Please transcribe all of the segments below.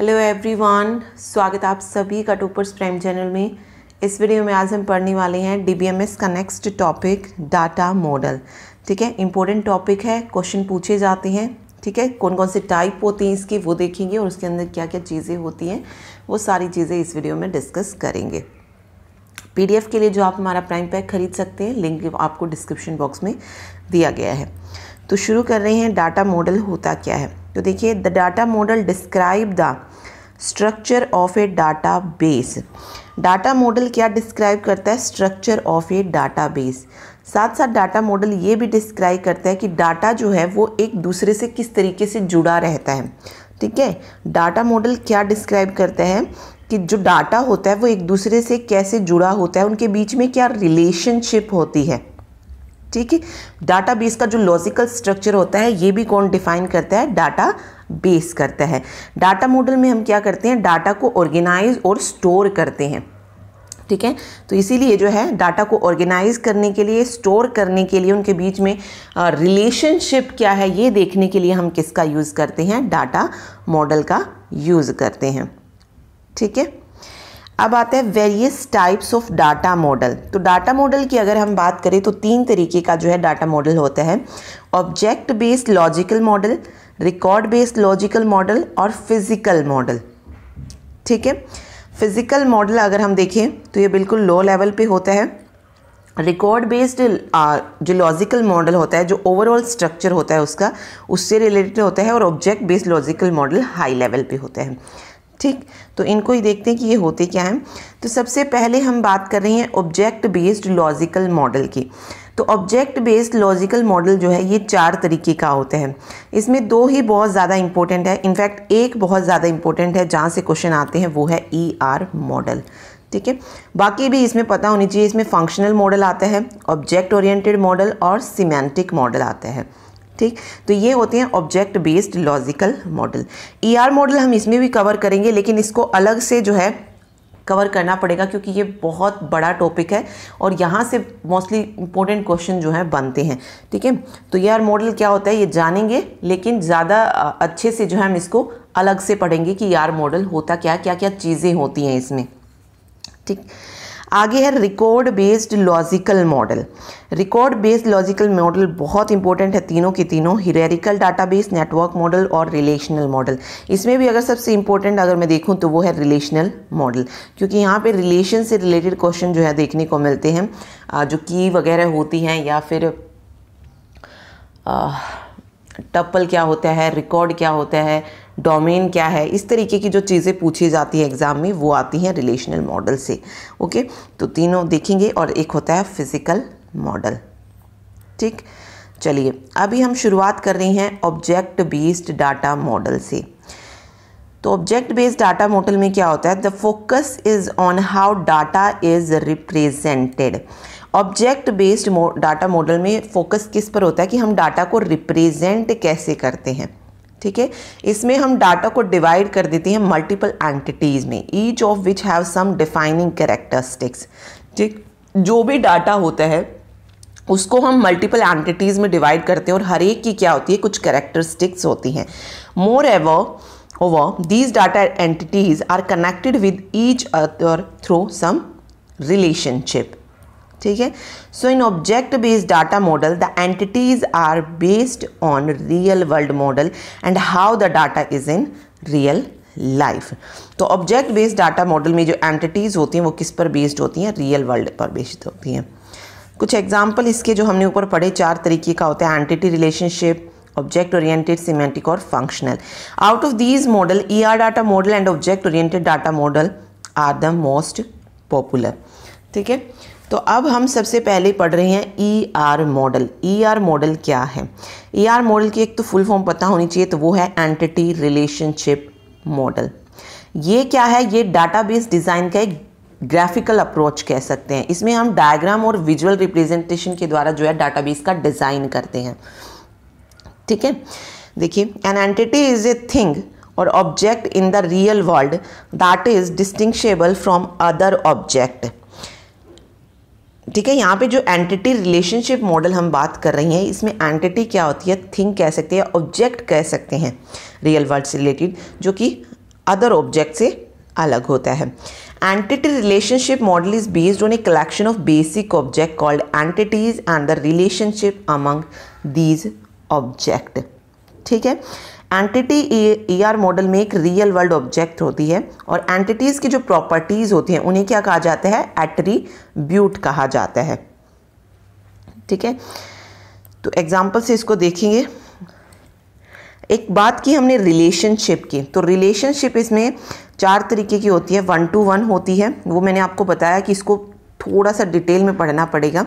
Hello everyone स्वागत आप सभी का टूपर्स प्राइम चैनल में इस वीडियो में आज हम पढ़ने वाले हैं डीबीएमएस का नेक्स्ट टॉपिक डाटा मॉडल ठीक है इंपॉर्टेंट टॉपिक है क्वेश्चन पूछे जाते हैं ठीक है कौन कौन से टाइप होते हैं इसके वो देखेंगे और उसके अंदर क्या क्या चीज़ें होती हैं वो सारी चीज़ें इस वीडियो में डिस्कस करेंगे पी के लिए जो आप हमारा प्राइम पैक खरीद सकते हैं लिंक आपको डिस्क्रिप्शन बॉक्स में दिया गया है तो शुरू कर रहे हैं डाटा मॉडल होता क्या है तो देखिए the data model describe the structure of a database data model क्या डिस्क्राइब करता है structure of a database साथ साथ डाटा मॉडल ये भी डिस्क्राइब करता है कि डाटा जो है वो एक दूसरे से किस तरीके से जुड़ा रहता है ठीक है डाटा मॉडल क्या डिस्क्राइब करता है कि जो डाटा होता है वो एक दूसरे से कैसे जुड़ा होता है उनके बीच में क्या रिलेशनशिप होती है ठीक है डाटा बेस का जो लॉजिकल स्ट्रक्चर होता है ये भी कौन डिफाइन करता है डाटा बेस करता है डाटा मॉडल में हम क्या करते हैं डाटा को ऑर्गेनाइज और स्टोर करते हैं ठीक है तो इसीलिए जो है डाटा को ऑर्गेनाइज करने के लिए स्टोर करने के लिए उनके बीच में रिलेशनशिप क्या है ये देखने के लिए हम किसका यूज़ करते हैं डाटा मॉडल का यूज़ करते हैं ठीक है अब आता है various types of data model तो डाटा मॉडल की अगर हम बात करें तो तीन तरीके का जो है डाटा मॉडल होता है object based logical model record based logical model और फिज़िकल मॉडल ठीक है फिज़िकल मॉडल अगर हम देखें तो ये बिल्कुल लो लेवल पे होता है रिकॉर्ड बेस्ड जो लॉजिकल मॉडल होता है जो ओवरऑल स्ट्रक्चर होता है उसका उससे रिलेटेड होता है और object based logical model high level पे होता है ठीक तो इनको ही देखते हैं कि ये होते क्या हैं तो सबसे पहले हम बात कर रहे हैं ऑब्जेक्ट बेस्ड लॉजिकल मॉडल की तो ऑब्जेक्ट बेस्ड लॉजिकल मॉडल जो है ये चार तरीके का होते हैं इसमें दो ही बहुत ज़्यादा इंपॉर्टेंट है इनफैक्ट एक बहुत ज़्यादा इंपॉर्टेंट है जहाँ से क्वेश्चन आते हैं वो है ई आर मॉडल ठीक है बाकी भी इसमें पता होनी चाहिए इसमें फंक्शनल मॉडल आता है ऑब्जेक्ट ओरिएंटेड मॉडल और सीमेंटिक मॉडल आता है ठीक तो ये होते हैं object based logical model ER model हम इसमें भी कवर करेंगे लेकिन इसको अलग से जो है कवर करना पड़ेगा क्योंकि ये बहुत बड़ा टॉपिक है और यहाँ से मोस्टली इंपॉर्टेंट क्वेश्चन जो है बनते हैं ठीक है तो आर e मॉडल क्या होता है ये जानेंगे लेकिन ज़्यादा अच्छे से जो है हम इसको अलग से पढ़ेंगे कि ये आर मॉडल होता क्या क्या क्या चीज़ें होती हैं इसमें ठीक आगे है record based logical model record based logical model बहुत इंपॉर्टेंट है तीनों के तीनों हिरेरिकल बेस नेटवर्क मॉडल और रिलेशनल मॉडल इसमें भी अगर सबसे इंपॉर्टेंट अगर मैं देखूँ तो वो है रिलेशनल मॉडल क्योंकि यहाँ पर रिलेशन से रिलेटेड क्वेश्चन जो है देखने को मिलते हैं जो की वगैरह होती हैं या फिर टप्पल क्या होता है रिकॉर्ड क्या होता है डोमेन क्या है इस तरीके की जो चीज़ें पूछी जाती है एग्ज़ाम में वो आती हैं रिलेशनल मॉडल से ओके तो तीनों देखेंगे और एक होता है फिज़िकल मॉडल ठीक चलिए अभी हम शुरुआत कर रहे हैं ऑब्जेक्ट बेस्ड डाटा मॉडल से तो ऑब्जेक्ट बेस्ड डाटा मॉडल में क्या होता है the focus is on how data is represented object based data model में फोकस किस पर होता है कि हम डाटा को रिप्रेजेंट कैसे करते हैं ठीक है इसमें हम डाटा को डिवाइड कर देते हैं मल्टीपल एंटिटीज़ में each of which have some defining characteristics ठीक जो भी डाटा होता है उसको हम मल्टीपल एंटिटीज़ में डिवाइड करते हैं और हर एक की क्या होती है कुछ कैरेक्टरिस्टिक्स होती हैं moreover over these data entities are connected with each other through some relationship ठीक है so in object based data model the entities are based on real world model and how the data is in real life तो object based data model में जो entities होती हैं वो किस पर बेस्ड होती हैं रियल वर्ल्ड पर बेस्ड होती हैं कुछ एग्जाम्पल इसके जो हमने ऊपर पढ़े चार तरीके का होता है entity relationship object oriented semantic और functional out of these model E R data model and object oriented data model are the most popular ठीक है तो अब हम सबसे पहले पढ़ रहे हैं E R model E R model क्या है ई आर मॉडल की एक तो फुल फॉर्म पता होनी चाहिए तो वो है एंटिटी रिलेशनशिप मॉडल ये क्या है ये डाटाबेस डिज़ाइन का एक ग्राफिकल अप्रोच कह सकते हैं इसमें हम डायग्राम और विजुअल रिप्रेजेंटेशन के द्वारा जो है डाटाबेस का डिज़ाइन करते हैं ठीक है देखिए an entity is a thing और object in the real world that is distinguishable from other object ठीक है यहाँ पे जो एंटिटी रिलेशनशिप मॉडल हम बात कर रही हैं इसमें एंटिटी क्या होती है थिंग कह सकते हैं ऑब्जेक्ट कह सकते हैं रियल वर्ल्ड से रिलेटेड जो कि अदर ऑब्जेक्ट से अलग होता है entity relationship model is based on a collection of basic object called entities and the relationship among these object ठीक है एंटिटी ई आर मॉडल में एक रियल वर्ल्ड ऑब्जेक्ट होती है और एंटिटीज़ की जो प्रॉपर्टीज़ होती हैं उन्हें क्या कहा जाता है एट्रीब्यूट कहा जाता है ठीक है तो एग्जाम्पल से इसको देखेंगे एक बात की हमने रिलेशनशिप की तो रिलेशनशिप इसमें चार तरीके की होती है वन टू वन होती है वो मैंने आपको बताया कि इसको थोड़ा सा डिटेल में पढ़ना पड़ेगा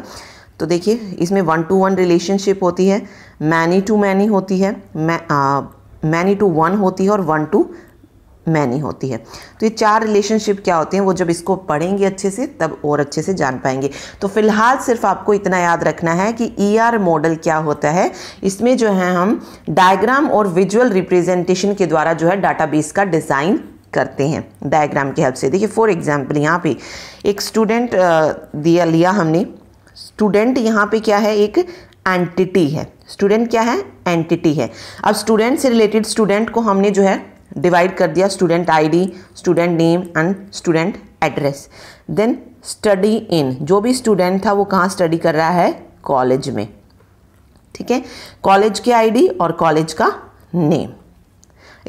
तो देखिए इसमें वन टू वन रिलेशनशिप होती है मैनी टू मैनी होती है मैनी टू वन होती है और वन टू मैनी होती है तो ये चार रिलेशनशिप क्या होते हैं वो जब इसको पढ़ेंगे अच्छे से तब और अच्छे से जान पाएंगे तो फिलहाल सिर्फ आपको इतना याद रखना है कि ई ER मॉडल क्या होता है इसमें जो है हम डायग्राम और विजुअल रिप्रेजेंटेशन के द्वारा जो है डाटाबेस का डिज़ाइन करते हैं डायग्राम की हेल्प से देखिए फॉर एग्जाम्पल यहाँ पे एक स्टूडेंट दिया लिया हमने स्टूडेंट यहाँ पे क्या है एक एंटिटी है स्टूडेंट क्या है एंटिटी है अब स्टूडेंट से रिलेटेड स्टूडेंट को हमने जो है डिवाइड कर दिया student ID, student name and student address then study in जो भी स्टूडेंट था वो कहाँ स्टडी कर रहा है कॉलेज में ठीक है कॉलेज की आईडी और कॉलेज का नेम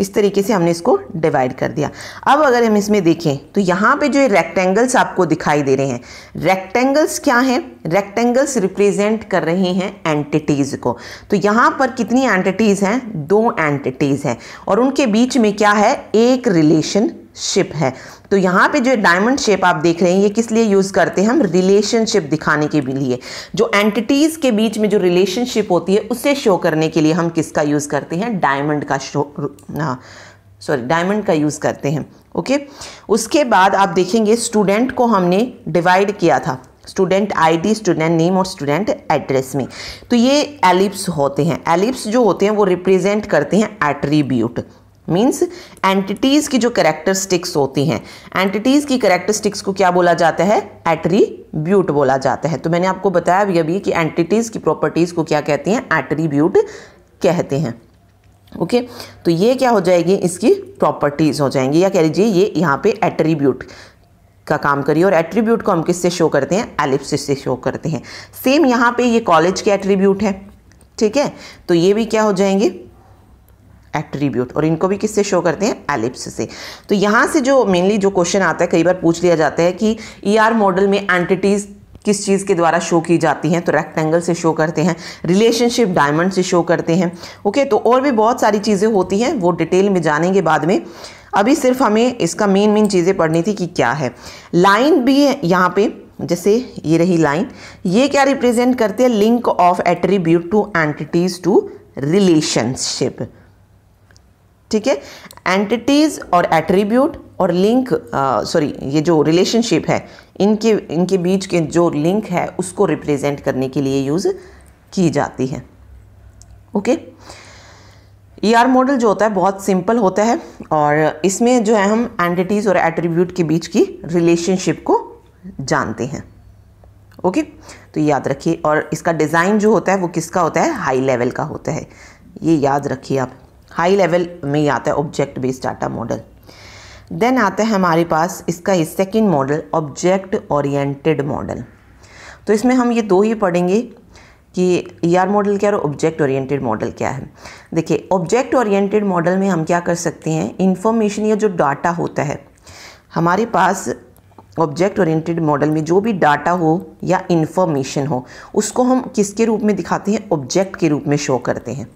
इस तरीके से हमने इसको डिवाइड कर दिया अब अगर हम इसमें देखें तो यहाँ पे जो रेक्टेंगल्स आपको दिखाई दे रहे हैं रेक्टेंगल्स क्या हैं रेक्टेंगल्स रिप्रेजेंट कर रहे हैं एंटिटीज़ को तो यहाँ पर कितनी एंटिटीज़ हैं दो एंटिटीज़ हैं और उनके बीच में क्या है एक रिलेशनशिप है तो यहाँ पे जो डायमंड शेप आप देख रहे हैं ये किस लिए यूज़ करते हैं हम रिलेशनशिप दिखाने के लिए जो एंटिटीज़ के बीच में जो रिलेशनशिप होती है उसे शो करने के लिए हम किसका यूज़ करते हैं डायमंड का शो सॉरी डायमंड का यूज़ करते हैं ओके उसके बाद आप देखेंगे स्टूडेंट को हमने डिवाइड किया था स्टूडेंट आईडी स्टूडेंट नेम और स्टूडेंट एड्रेस में तो ये एलिप्स होते हैं एलिप्स जो होते हैं वो रिप्रेजेंट करते हैं एट्रीब्यूट मीन्स एंटिटीज़ की जो करेक्टरिस्टिक्स होती हैं एंटिटीज़ की करेक्टरिस्टिक्स को क्या बोला जाता है एट्रीब्यूट बोला जाता है तो मैंने आपको बताया अभी अभी कि एंटिटीज़ की प्रॉपर्टीज़ को क्या कहती हैं एट्रीब्यूट कहते हैं ओके okay? तो ये क्या हो जाएगी इसकी प्रॉपर्टीज़ हो जाएंगी या कह लीजिए ये यहाँ पे एट्रीब्यूट का काम करिए और एट्रीब्यूट को हम किससे शो करते हैं एलिप्सिस से शो करते हैं सेम यहाँ पे ये कॉलेज के एट्रीब्यूट है ठीक है तो ये भी क्या हो जाएंगे एट्रीब्यूट और इनको भी किससे शो करते हैं एलिप्स से तो यहाँ से जो मेनली जो क्वेश्चन आता है कई बार पूछ लिया जाता है कि ई ER मॉडल में एंटिटीज़ किस चीज़ के द्वारा शो की जाती हैं तो रेक्टेंगल से शो करते हैं रिलेशनशिप डायमंड से शो करते हैं ओके तो और भी बहुत सारी चीज़ें होती हैं वो डिटेल में जानेंगे बाद में अभी सिर्फ हमें इसका मेन मेन चीज़ें पढ़नी थी कि क्या है लाइन भी है यहाँ पे जैसे ये रही लाइन ये क्या रिप्रेजेंट करते हैं link of attribute to entities to relationship ठीक है एंटिटीज़ और एट्रीब्यूट और लिंक सॉरी uh, ये जो रिलेशनशिप है इनके इनके बीच के जो लिंक है उसको रिप्रेजेंट करने के लिए यूज़ की जाती है ओके ई आर मॉडल जो होता है बहुत सिंपल होता है और इसमें जो है हम एंटिटीज़ और एट्रीब्यूट के बीच की रिलेशनशिप को जानते हैं ओके तो याद रखिए और इसका डिज़ाइन जो होता है वो किसका होता है हाई लेवल का होता है ये याद रखिए आप हाई लेवल में ही आता है object based data model then आता है हमारे पास इसका second model object oriented model तो इसमें हम ये दो ही पढ़ेंगे कि ई आर मॉडल क्या और ऑब्जेक्ट ओरिएंटेड मॉडल क्या है देखिए ऑब्जेक्ट ओरिएंटेड मॉडल में हम क्या कर सकते हैं इन्फॉर्मेशन या जो डाटा होता है हमारे पास ऑब्जेक्ट ओरिएंटेड मॉडल में जो भी डाटा हो या इन्फॉर्मेशन हो उसको हम किसके रूप में दिखाते हैं ऑब्जेक्ट के रूप में शो करते हैं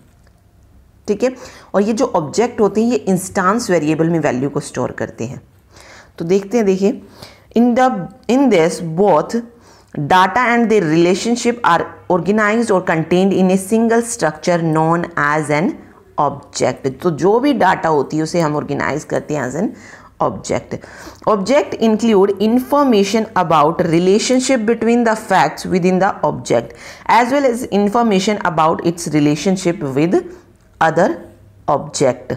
ठीक है और ये जो ऑब्जेक्ट होते हैं ये इंस्टांस वेरिएबल में वैल्यू को स्टोर करते हैं तो देखते हैं देखिए in the in this both data and the relationship are organise और contained in a single structure known as an object तो जो भी डाटा होती है उसे हम ऑर्गेनाइज करते हैं as an object object include information about relationship between the facts within the object as well as information about its relationship with other object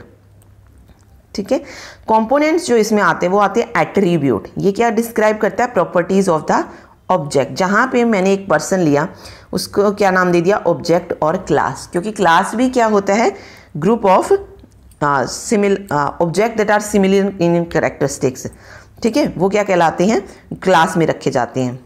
ठीक है कंपोनेंट्स जो इसमें आते हैं वो आते हैं एट्रीब्यूट ये क्या डिस्क्राइब करता है प्रॉपर्टीज ऑफ द ऑब्जेक्ट जहाँ पे मैंने एक पर्सन लिया उसको क्या नाम दे दिया ऑब्जेक्ट और क्लास क्योंकि क्लास भी क्या होता है group of similar object that are similar in characteristics ठीक है वो क्या कहलाते हैं क्लास में रखे जाते हैं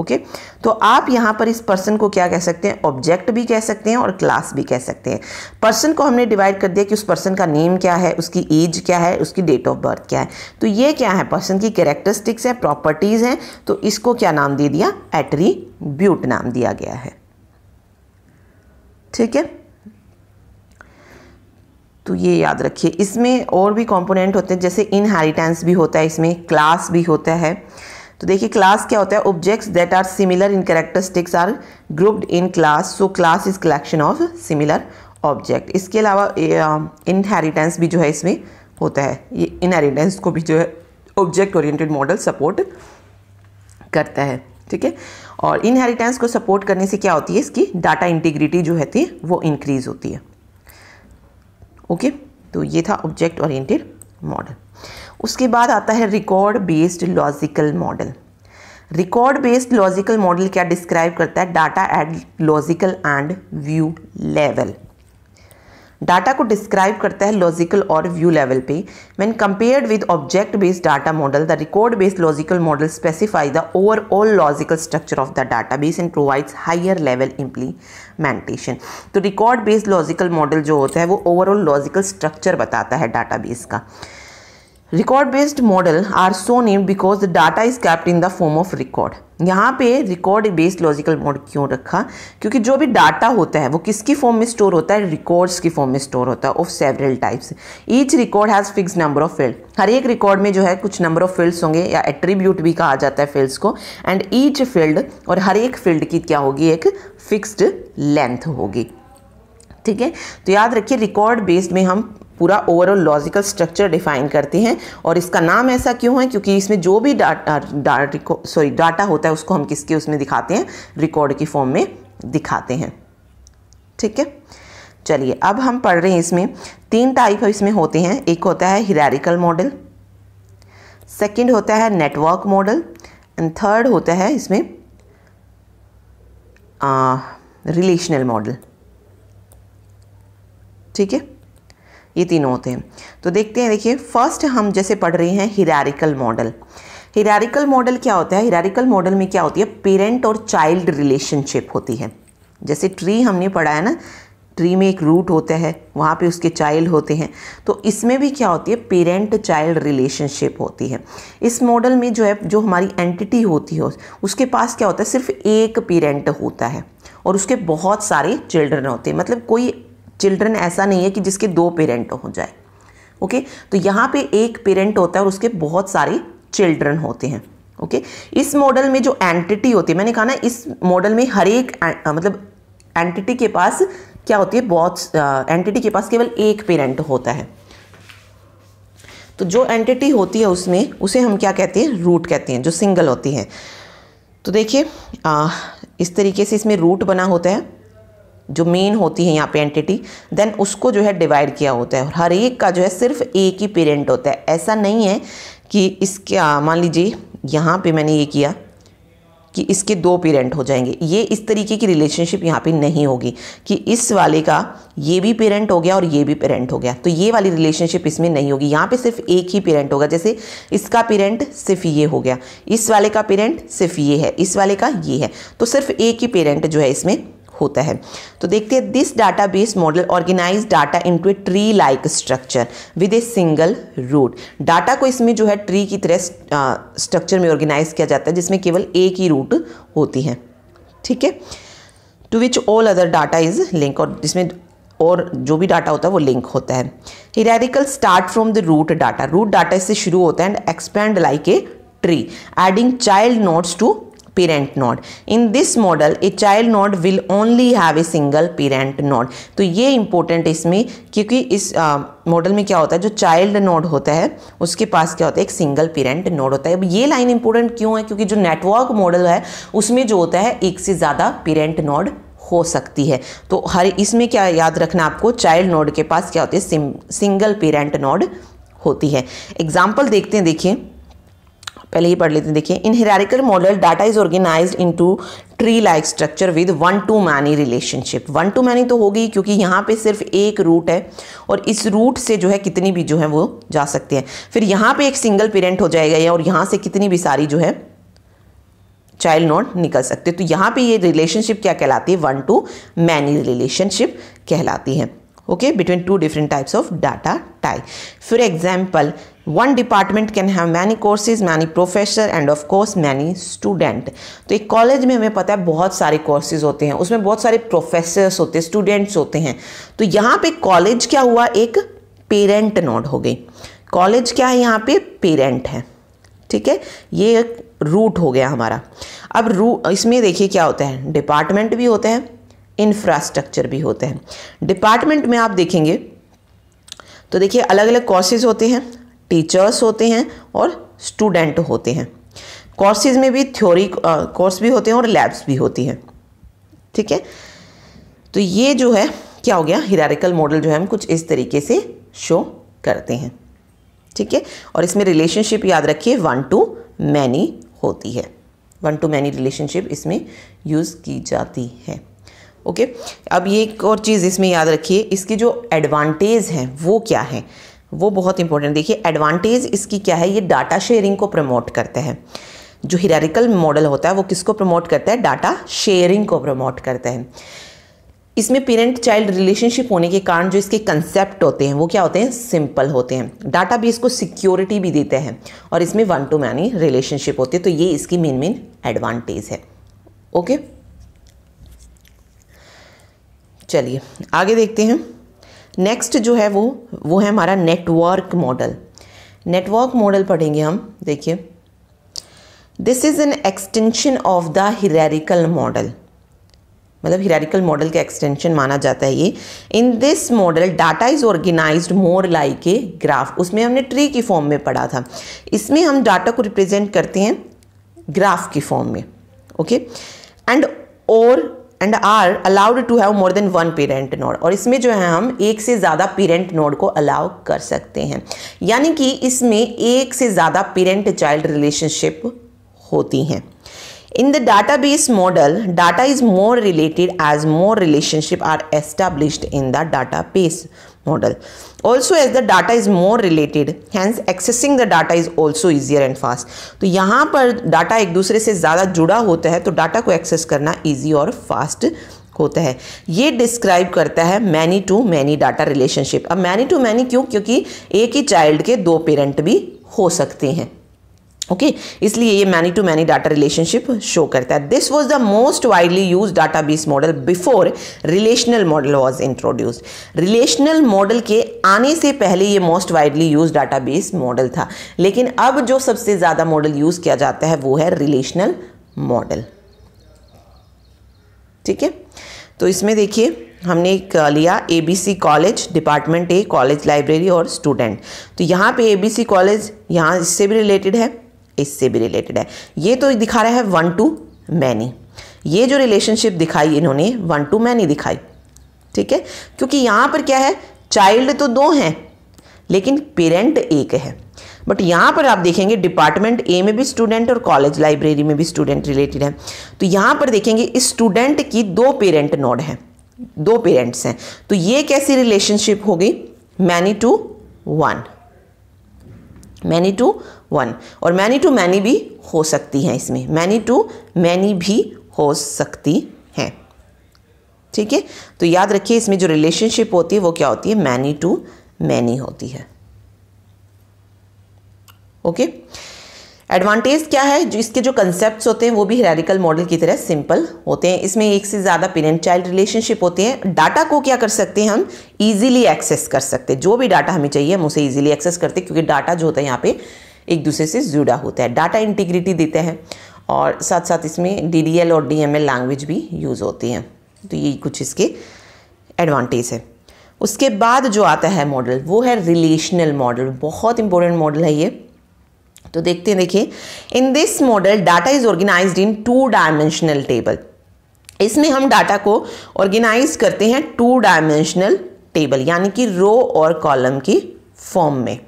ओके तो आप यहाँ पर इस पर्सन को क्या कह सकते हैं ऑब्जेक्ट भी कह सकते हैं और क्लास भी कह सकते हैं पर्सन को हमने डिवाइड कर दिया कि उस पर्सन का नेम क्या है उसकी एज क्या है उसकी डेट ऑफ बर्थ क्या है तो ये क्या है पर्सन की कैरेक्टरिस्टिक्स हैं प्रॉपर्टीज़ हैं तो इसको क्या नाम दे दिया ब्यूट नाम दिया गया है ठीक है तो ये याद रखिए इसमें और भी कंपोनेंट होते हैं जैसे इनहेरिटेंस भी होता है इसमें क्लास भी होता है तो देखिए क्लास क्या होता है objects that are similar in characteristics are grouped in class so class is collection of similar object इसके अलावा इनहेरिटेंस um, भी जो है इसमें होता है ये इनहेरिटेंस को भी जो है ऑब्जेक्ट ओरिएंटेड मॉडल सपोर्ट करता है ठीक है और इनहेरिटेंस को सपोर्ट करने से क्या होती है इसकी डाटा इंटीग्रिटी जो है थी वो इंक्रीज होती है ओके okay? तो ये था ऑब्जेक्ट ओरिएंटेड मॉडल उसके बाद आता है record based logical model record based logical model क्या डिस्क्राइब करता है data at logical and view level data को डिस्क्राइब करता है लॉजिकल और व्यू लेवल पे when compared with object based data model the record based logical model specify the overall logical structure of the database and provides higher level implementation तो record based logical model जो होता है वो overall logical structure बताता है database का record based model are so name because the data is kept in the form of record यहाँ पे रिकॉर्ड बेस्ड लॉजिकल मॉडल क्यों रखा क्योंकि जो भी डाटा होता है वो किसकी फॉर्म में स्टोर होता है रिकॉर्ड्स की फॉर्म में स्टोर होता है of several types each record has fix number of field हर एक रिकॉर्ड में जो है कुछ नंबर ऑफ फील्ड्स होंगे या एट्रीब्यूट भी कहा जाता है फील्ड्स को एंड ईच फील्ड और हर एक फील्ड की क्या होगी एक फिक्स्ड लेंथ होगी ठीक है तो याद रखिए रिकॉर्ड बेस्ड में हम पूरा ओवरऑल लॉजिकल स्ट्रक्चर डिफाइन करती हैं और इसका नाम ऐसा क्यों है क्योंकि इसमें जो भी डाटा सॉरी डाटा होता है उसको हम किसके उसमें दिखाते हैं रिकॉर्ड की फॉर्म में दिखाते हैं ठीक है चलिए अब हम पढ़ रहे हैं इसमें तीन टाइप इसमें होते हैं एक होता है हिरारिकल मॉडल सेकेंड होता है नेटवर्क मॉडल एंड थर्ड होता है इसमें रिलेशनल मॉडल ठीक है ये तीनों होते हैं तो देखते हैं देखिए फर्स्ट हम जैसे पढ़ रहे हैं हिरारिकल मॉडल हिरारिकल मॉडल क्या होता है हिरारिकल मॉडल में क्या होती है पेरेंट और चाइल्ड रिलेशनशिप होती है जैसे ट्री हमने पढ़ा है ना ट्री में एक रूट होता है वहाँ पे उसके चाइल्ड होते हैं तो इसमें भी क्या होती है पेरेंट चाइल्ड रिलेशनशिप होती है इस मॉडल में जो है जो हमारी एंटिटी होती है उसके पास क्या होता है सिर्फ एक पेरेंट होता है और उसके बहुत सारे चिल्ड्रन होते हैं मतलब कोई चिल्ड्रन ऐसा नहीं है कि जिसके दो पेरेंट हो जाए ओके तो यहाँ पे एक पेरेंट होता है और उसके बहुत सारे चिल्ड्रन होते हैं ओके इस मॉडल में जो एंटिटी होती है मैंने कहा ना इस मॉडल में हर एक मतलब एंटिटी के पास क्या होती है बहुत एंटिटी के पास केवल एक पेरेंट होता है तो जो एंटिटी होती है उसमें उसे हम क्या कहते हैं रूट कहते हैं जो सिंगल होती है तो देखिए इस तरीके से इसमें रूट बना होता है जो मेन होती है यहाँ पे एंटिटी देन उसको जो है डिवाइड किया होता है और हर एक का जो है सिर्फ एक ही पेरेंट होता है ऐसा नहीं है कि इसका मान लीजिए यहाँ पे मैंने ये किया कि इसके दो पेरेंट हो जाएंगे ये इस तरीके की रिलेशनशिप यहाँ पे नहीं होगी कि इस वाले का ये भी पेरेंट हो गया और ये भी पेरेंट हो गया तो ये वाली रिलेशनशिप इसमें नहीं होगी यहाँ पे सिर्फ एक ही पेरेंट होगा जैसे इसका पेरेंट सिर्फ ये हो गया इस वाले का पेरेंट सिर्फ ये है इस वाले का ये है तो सिर्फ एक ही पेरेंट जो है इसमें होता है तो देखते हैं this database model organise data into a tree like structure with a single root data को इसमें जो है ट्री की तरह स्ट्रक्चर में ऑर्गेनाइज किया जाता है जिसमें केवल एक ही रूट होती है ठीक है to which all other data is link और जिसमें और जो भी डाटा होता है वो लिंक होता है hierarchical start from the root data root data इससे शुरू होता है and expand like a tree adding child notes to parent node in this model a child node will only have a single parent node तो ये important इसमें क्योंकि इस model में क्या होता है जो चाइल्ड नोड होता है उसके पास क्या होता है एक सिंगल पेरेंट नोड होता है अब ये लाइन इंपॉर्टेंट क्यों है क्योंकि जो नेटवर्क मॉडल है उसमें जो होता है एक से ज़्यादा पेरेंट नोड हो सकती है तो हर इसमें क्या याद रखना आपको चाइल्ड नोड के पास क्या होती है सिंगल पेरेंट नोड होती है एग्जाम्पल देखते हैं देखिए पहले ही पढ़ लेते हैं देखिए in hierarchical model data is organise into tree like structure with one to many relationship one to many तो होगी क्योंकि यहाँ पे सिर्फ एक रूट है और इस रूट से जो है कितनी भी जो है वो जा सकते हैं फिर यहाँ पे एक सिंगल पेरेंट हो जाएगा या और यहाँ से कितनी भी सारी जो है चाइल्ड नॉट निकल सकते तो यहाँ पे ये रिलेशनशिप क्या कहलाती है वन टू मैनी रिलेशनशिप कहलाती है okay between two different types of data type for example one department can have many courses many professor and of course many student तो एक कॉलेज में हमें पता है बहुत सारे कोर्सेज होते हैं उसमें बहुत सारे प्रोफेसर्स होते हैं स्टूडेंट्स होते हैं तो यहाँ पे कॉलेज क्या हुआ एक पेरेंट नोड हो गई कॉलेज क्या है यहाँ पे पेरेंट है ठीक है ये रूट हो गया हमारा अब रू इसमें देखिए क्या होता है डिपार्टमेंट भी होते हैं इंफ्रास्ट्रक्चर भी होते हैं डिपार्टमेंट में आप देखेंगे तो देखिए अलग अलग कोर्सेज होते हैं टीचर्स होते हैं और स्टूडेंट होते हैं कोर्सेज में भी थ्योरी कोर्स भी होते हैं और लैब्स भी होती हैं ठीक है तो ये जो है क्या हो गया हिरारिकल मॉडल जो है हम कुछ इस तरीके से शो करते हैं ठीक है और इसमें रिलेशनशिप याद रखिए वन टू मैनी होती है वन टू मैनी रिलेशनशिप इसमें यूज़ की जाती है ओके अब ये एक और चीज़ इसमें याद रखिए इसकी जो एडवांटेज हैं वो क्या है वो बहुत इंपॉर्टेंट देखिए एडवांटेज इसकी क्या है ये डाटा शेयरिंग को प्रमोट करते हैं जो हिरारिकल मॉडल होता है वो किसको प्रमोट करता है डाटा शेयरिंग को प्रमोट करते हैं इसमें पेरेंट चाइल्ड रिलेशनशिप होने के कारण जो इसके कंसेप्ट होते हैं वो क्या होते हैं सिंपल होते हैं डाटा भी इसको सिक्योरिटी भी देते हैं और इसमें वन टू मैनी रिलेशनशिप होती है तो ये इसकी main main advantage okay okay okay? चलिए आगे देखते हैं नेक्स्ट जो है वो वो है हमारा नेटवर्क मॉडल नेटवर्क मॉडल पढ़ेंगे हम देखिए this is an extension of the hierarchical model मतलब हिरेरिकल मॉडल का एक्सटेंशन माना जाता है ये in this model data is organise more like a graph उसमें हमने ट्री की फॉर्म में पढ़ा था इसमें हम डाटा को रिप्रेजेंट करते हैं ग्राफ की फॉर्म में ओके एंड और and are allowed to have more than one parent node और इसमें जो है हम एक से ज़्यादा पेरेंट नोड को अलाउ कर सकते हैं यानी कि इसमें एक से ज़्यादा पेरेंट चाइल्ड रिलेशनशिप होती हैं In the database model, data is more related as more relationship are established in the database model. Also as the data is more related, hence accessing the data is also easier and fast. to yahan par data ek dusre se zyada juda hota hai to data ko access karna easy or fast होता है ये describe करता है many to many data relationship अब many to many क्यों क्योंकि एक ही child के दो पेरेंट भी हो सकते हैं ओके okay, इसलिए ये many to many data relationship show करता है this was the most widely use database model before relational model was introduced relational model के आने से पहले ये most widely use database model था लेकिन अब जो सबसे ज़्यादा मॉडल यूज़ किया जाता है वो है रिलेशनल मॉडल ठीक है तो इसमें देखिए हमने एक लिया ABC college department A college library और स्टूडेंट तो यहाँ पे एबीसी कॉलेज यहाँ इससे भी रिलेटेड है इससे भी रिलेटेड है ये तो दिखा रहा है वन टू मैनी ये जो रिलेशनशिप दिखाई इन्होंने वन टू मैनी दिखाई ठीक है क्योंकि यहाँ पर क्या है चाइल्ड तो दो हैं लेकिन पेरेंट एक है बट यहाँ पर आप देखेंगे डिपार्टमेंट ए में भी स्टूडेंट और कॉलेज लाइब्रेरी में भी स्टूडेंट रिलेटेड है तो यहाँ पर देखेंगे इस स्टूडेंट की दो पेरेंट नोड है दो पेरेंट्स हैं तो ये कैसी रिलेशनशिप होगी many to one many to one और मैनी टू मैनी भी हो सकती हैं इसमें मैनी टू मैनी भी हो सकती हैं ठीक है तो याद रखिए इसमें जो रिलेशनशिप होती है वो क्या होती है मैनी टू मैनी होती है ओके okay? एडवांटेज क्या है जो इसके जो कंसेप्ट होते हैं वो भी हेरिकल मॉडल की तरह सिंपल होते हैं इसमें एक से ज़्यादा पेरेंट चाइल्ड रिलेशनशिप होते हैं डाटा को क्या कर सकते हैं हम ईजिली एक्सेस कर सकते हैं जो भी डाटा हमें चाहिए हम उसे इजिली एक्सेस करते हैं क्योंकि डाटा जो होता है यहाँ पे एक दूसरे से जुड़ा होता है डाटा इंटीग्रिटी देते हैं और साथ साथ इसमें डी और डी लैंग्वेज भी यूज़ होती हैं तो ये कुछ इसके एडवांटेज है उसके बाद जो आता है मॉडल वो है रिलेशनल मॉडल बहुत इंपॉर्टेंट मॉडल है ये तो देखते हैं देखिए in this model data is organized in two dimensional table इसमें हम डाटा को ऑर्गेनाइज करते हैं टू डायमेंशनल टेबल यानी कि रो और कॉलम की फॉर्म में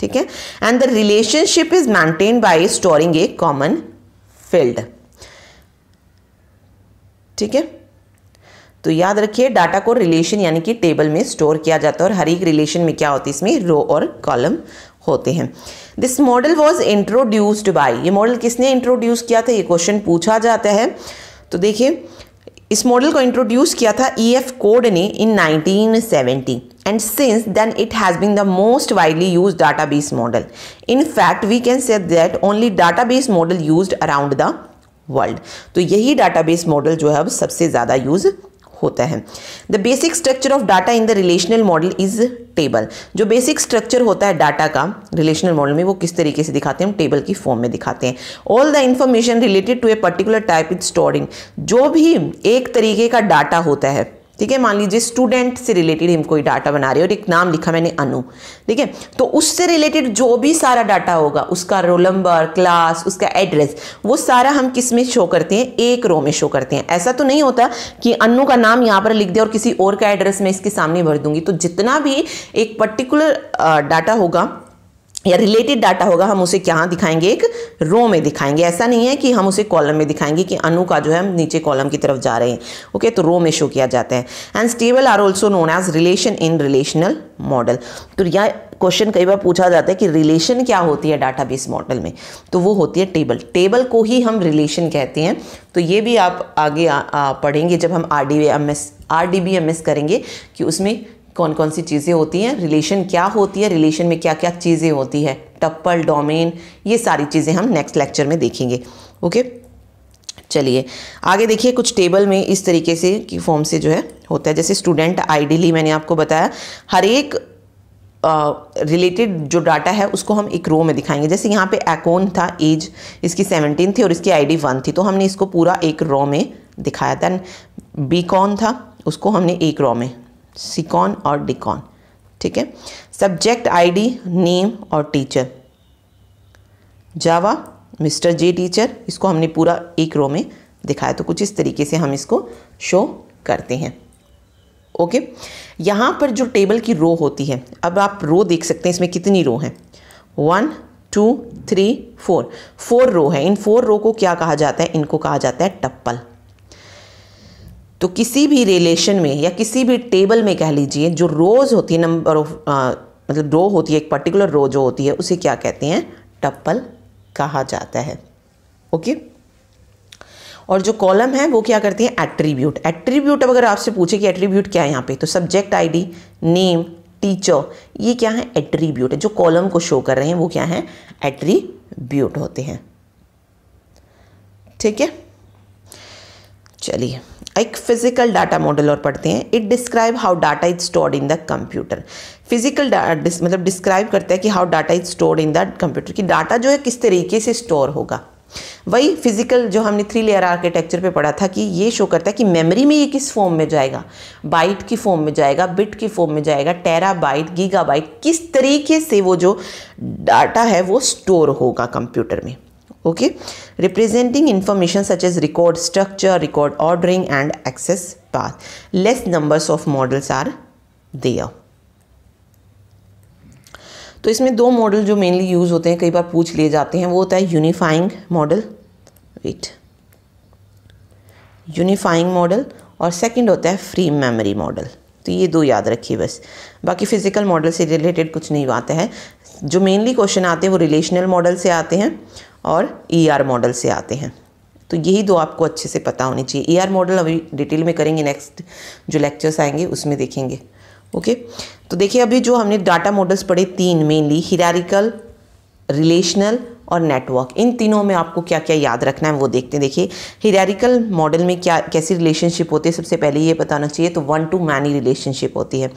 ठीक है and the relationship is maintain by storing a common field ठीक है तो याद रखिए डाटा को रिलेशन यानी कि टेबल में स्टोर किया जाता है और हर एक रिलेशन में क्या होती है इसमें रो और कॉलम होते हैं this model was introduced by ये मॉडल किसने इंट्रोड्यूस किया था ये क्वेश्चन पूछा जाता है तो देखिए इस मॉडल को इंट्रोड्यूस किया था ई एफ कोड ने in 1970 and since then it has been the most widely used database model. In fact, we can say that only database model used around the world. तो यही database model जो है अब सबसे ज़्यादा use होता है the basic structure of data in the relational model is table जो बेसिक स्ट्रक्चर होता है डाटा का रिलेशनल मॉडल में वो किस तरीके से दिखाते हैं हम टेबल की फॉर्म में दिखाते हैं all the information related to a particular type is store in जो भी एक तरीके का डाटा होता है ठीक है मान लीजिए स्टूडेंट से रिलेटेड हम कोई डाटा बना रहे हो और एक नाम लिखा मैंने अनु ठीक है तो उससे रिलेटेड जो भी सारा डाटा होगा उसका रोल नंबर क्लास उसका एड्रेस वो सारा हम किस में शो करते हैं एक रो में शो करते हैं ऐसा तो नहीं होता कि अनु का नाम यहाँ पर लिख दे और किसी और का एड्रेस मैं इसके सामने भर दूंगी तो जितना भी एक पर्टिकुलर डाटा होगा या रिलेटेड डाटा होगा हम उसे क्या दिखाएंगे एक रो में दिखाएंगे ऐसा नहीं है कि हम उसे कॉलम में दिखाएंगे कि अनु का जो है हम नीचे कॉलम की तरफ जा रहे हैं ओके okay, तो रो में शो किया जाता है and tables are also known as relation in relational model तो यह क्वेश्चन कई बार पूछा जाता है कि रिलेशन क्या होती है बेस मॉडल में तो वो होती है टेबल टेबल को ही हम रिलेशन कहते हैं तो ये भी आप आगे आ, आ, पढ़ेंगे जब हम R D M S R D B M S करेंगे कि उसमें कौन कौन सी चीज़ें होती हैं रिलेशन क्या होती है रिलेशन में क्या क्या चीज़ें होती है टप्पल डोमेन ये सारी चीज़ें हम नेक्स्ट लेक्चर में देखेंगे ओके चलिए आगे देखिए कुछ टेबल में इस तरीके से कि फॉर्म से जो है होता है जैसे स्टूडेंट आइडियली मैंने आपको बताया हर एक रिलेटेड जो डाटा है उसको हम एक रो में दिखाएंगे जैसे यहाँ पे एकोन था एज इसकी 17 थी और इसकी आईडी वन थी तो हमने इसको पूरा एक रो में दिखाया देन कॉन था उसको हमने एक रॉ में सिकॉन और डिकॉन ठीक है सब्जेक्ट आईडी नेम और teacher Java mister J teacher इसको हमने पूरा एक रो में दिखाया तो कुछ इस तरीके से हम इसको शो करते हैं ओके यहाँ पर जो टेबल की रो होती है अब आप रो देख सकते हैं इसमें कितनी रो हैं one two three four four row है इन फोर रो को क्या कहा जाता है इनको कहा जाता है टप्पल तो किसी भी रिलेशन में या किसी भी टेबल में कह लीजिए जो रोज़ होती है नंबर ऑफ मतलब रो होती है एक पर्टिकुलर रो जो होती है उसे क्या कहते हैं टप्पल कहा जाता है ओके और जो कॉलम है वो क्या करती है एट्रीब्यूट एट्रीब्यूट अब अगर आपसे पूछे कि एट्रीब्यूट क्या है यहाँ पे तो सब्जेक्ट आईडी नेम टीचर ये क्या है एट्रीब्यूट है जो कॉलम को शो कर रहे हैं वो क्या है एट्रीब्यूट होते हैं ठीक है चलिए एक फिजिकल डाटा मॉडल और पढ़ते हैं it describe how data is stored in the computer physical मतलब डिस्क्राइब करता है कि how data is stored in the computer कि डाटा जो है किस तरीके से स्टोर होगा वही फिजिकल जो हमने थ्री लेयर आर्किटेक्चर पे पढ़ा था कि ये शो करता है कि मेमोरी में ये किस फॉर्म में जाएगा बाइट की फॉर्म में जाएगा बिट की फॉर्म में जाएगा टेरा बाइट गीगा बाइट किस तरीके से वो जो डाटा है वो स्टोर होगा कंप्यूटर में okay representing information such as record structure record ordering and access path less numbers of models are there तो इसमें दो मॉडल जो मेनली यूज़ होते हैं कई बार पूछ लिए जाते हैं वो होता है unifying model wait unifying model और सेकंड होता है फ्री मेमोरी मॉडल तो ये दो याद रखिए बस बाकी फिजिकल मॉडल से रिलेटेड कुछ नहीं आता है जो मेनली क्वेश्चन आते हैं वो रिलेशनल मॉडल से आते हैं और ई ER मॉडल से आते हैं तो यही दो आपको अच्छे से पता होने चाहिए ई ER मॉडल अभी डिटेल में करेंगे नेक्स्ट जो लेक्चर्स आएंगे उसमें देखेंगे ओके तो देखिए अभी जो हमने डाटा मॉडल्स पढ़े तीन मेनली हिरारिकल रिलेशनल और नेटवर्क इन तीनों में आपको क्या क्या याद रखना है वो देखते हैं देखिए हिरारिकल मॉडल में क्या कैसी रिलेशनशिप होती है सबसे पहले ये बताना चाहिए तो वन टू मैनी रिलेशनशिप होती है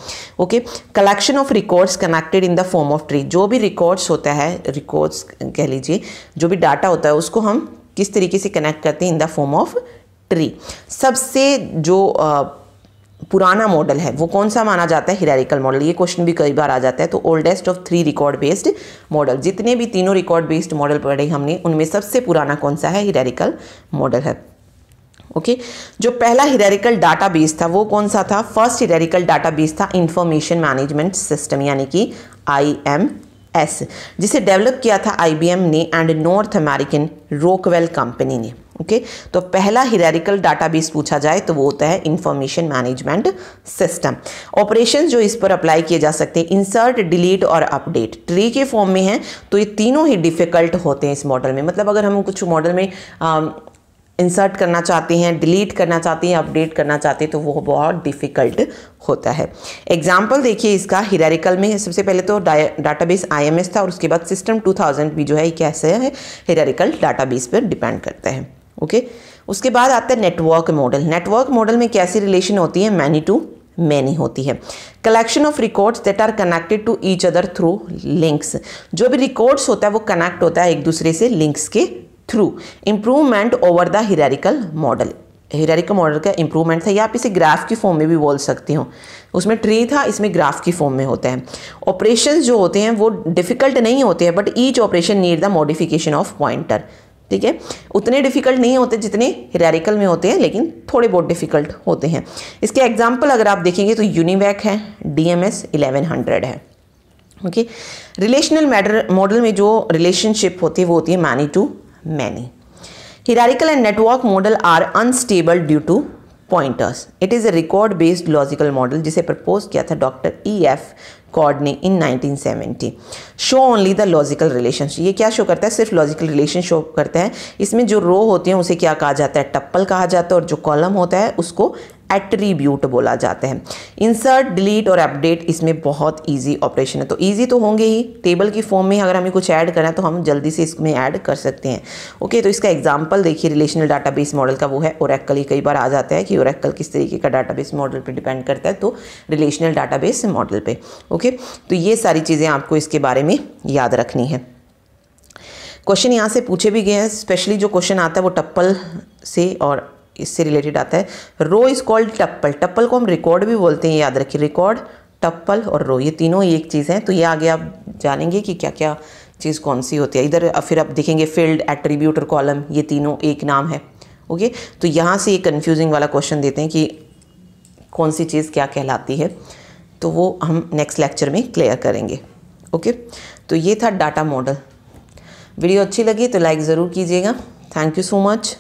okay collection of records connected in the form of tree जो भी रिकॉर्ड्स होता है रिकॉर्ड्स कह लीजिए जो भी डाटा होता है उसको हम किस तरीके से कनेक्ट करते हैं in the form of tree सबसे जो पुराना मॉडल है वो कौन सा माना जाता है हिरारिकल मॉडल ये क्वेश्चन भी कई बार आ जाता है तो oldest of three record based model जितने भी तीनों रिकॉर्ड बेस्ड मॉडल पढ़े हमने उनमें सबसे पुराना कौन सा है हिरारिकल मॉडल है ओके okay? जो पहला हिरारिकल डाटा बेस था वो कौन सा था फर्स्ट हिरारिकल डाटा बेस था इंफॉर्मेशन मैनेजमेंट सिस्टम यानी कि आई एम एस जिसे डेवलप किया था आई ने and North American Rockwell company ने ओके okay? तो पहला हिरारिकल डाटाबेस पूछा जाए तो वो होता है इंफॉर्मेशन मैनेजमेंट सिस्टम ऑपरेशंस जो इस पर अप्लाई किए जा सकते हैं इंसर्ट डिलीट और अपडेट ट्री के फॉर्म में है तो ये तीनों ही डिफ़िकल्ट होते हैं इस मॉडल में मतलब अगर हम कुछ मॉडल में आ, um, इंसर्ट करना चाहते हैं डिलीट करना चाहते हैं अपडेट करना चाहते हैं तो वो बहुत डिफ़िकल्ट होता है एग्जाम्पल देखिए इसका हिरारिकल में सबसे पहले तो डाटाबेस आईएमएस था और उसके बाद सिस्टम 2000 भी जो है कैसे है हिरारिकल डाटाबेस पर डिपेंड करता है ओके उसके बाद आता है नेटवर्क मॉडल नेटवर्क मॉडल में कैसी रिलेशन होती है मैनी टू मैनी होती है collection of records that are connected to each other through links जो भी रिकॉर्ड्स होता है वो कनेक्ट होता है एक दूसरे से लिंक्स के through improvement over the hierarchical model hierarchical model का इंप्रूवमेंट था या आप इसे ग्राफ की फॉर्म में भी बोल सकती हो उसमें ट्री था इसमें ग्राफ की फॉर्म में होता है ऑपरेशन जो होते हैं वो डिफिकल्ट नहीं होते हैं but each operation need the modification of pointer ठीक है उतने डिफिकल्ट नहीं होते जितने हिरारिकल में होते हैं लेकिन थोड़े बहुत डिफिकल्ट होते हैं इसके एग्जाम्पल अगर आप देखेंगे तो यूनिवैक है डी एम इलेवन हंड्रेड है ओके रिलेशनल मैटर मॉडल में जो रिलेशनशिप होती है वो होती है many to many hierarchical and network model are unstable due to pointers it is a record based logical model जिसे प्रपोज किया था डॉक्टर ई एफ कॉड ने in 1970 show only the logical relation ये क्या शो करता है सिर्फ logical relation show करता है इसमें जो रो होते हैं उसे क्या कहा जाता है टप्पल कहा जाता है और जो कॉलम होता है उसको एट्रीब्यूट बोला जाता है इंसर्ट डिलीट और अपडेट इसमें बहुत ईजी ऑपरेशन है तो ईजी तो होंगे ही टेबल की फॉर्म में अगर हमें कुछ ऐड करना है तो हम जल्दी से इसमें ऐड कर सकते हैं ओके तो इसका एग्जाम्पल देखिए रिलेशनल बेस मॉडल का वो है एक्कल ही कई बार आ जाता है कि ओरेकल किस तरीके का बेस मॉडल पर डिपेंड करता है तो रिलेशनल बेस मॉडल पर ओके तो ये सारी चीज़ें आपको इसके बारे में याद रखनी है क्वेश्चन यहाँ से पूछे भी गए हैं स्पेशली जो क्वेश्चन आता है वो टप्पल से और इससे रिलेटेड आता है रो इज़ कॉल्ड टप्पल टप्पल को हम रिकॉर्ड भी बोलते हैं याद रखिए रिकॉर्ड टप्पल और रो ये तीनों एक चीज़ हैं तो ये आगे आप जानेंगे कि क्या क्या चीज़ कौन सी होती है इधर फिर आप देखेंगे फील्ड एट्रीब्यूट और कॉलम ये तीनों एक नाम है ओके तो यहाँ से ये कन्फ्यूजिंग वाला क्वेश्चन देते हैं कि कौन सी चीज़ क्या कहलाती है तो वो हम नेक्स्ट लेक्चर में क्लियर करेंगे ओके तो ये था डाटा मॉडल वीडियो अच्छी लगी तो लाइक ज़रूर कीजिएगा थैंक यू सो मच